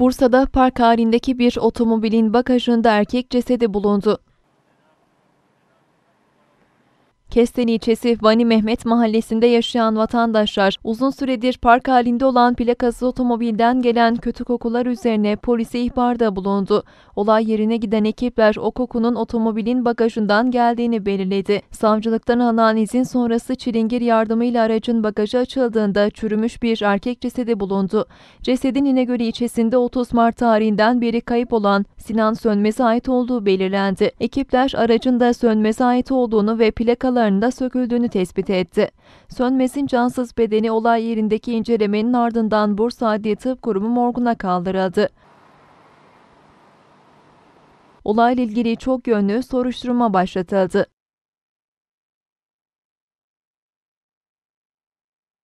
Bursa'da park halindeki bir otomobilin bagajında erkek cesedi bulundu. Kesteni ilçesi Vani Mehmet mahallesinde yaşayan vatandaşlar uzun süredir park halinde olan plakasız otomobilden gelen kötü kokular üzerine polise ihbarda bulundu. Olay yerine giden ekipler o kokunun otomobilin bagajından geldiğini belirledi. Savcılıktan alınan izin sonrası çilingir yardımıyla aracın bagajı açıldığında çürümüş bir erkek cesedi bulundu. Cesedin İnegöl ilçesinde 30 Mart tarihinden beri kayıp olan Sinan Sönmez'e ait olduğu belirlendi. Ekipler aracın da Sönmez'e ait olduğunu ve plakalı parçalarında söküldüğünü tespit etti. Sönmez'in cansız bedeni olay yerindeki incelemenin ardından Bursa Adli Tıp Kurumu morguna kaldırıldı. Olayla ilgili çok yönlü soruşturma başlatıldı.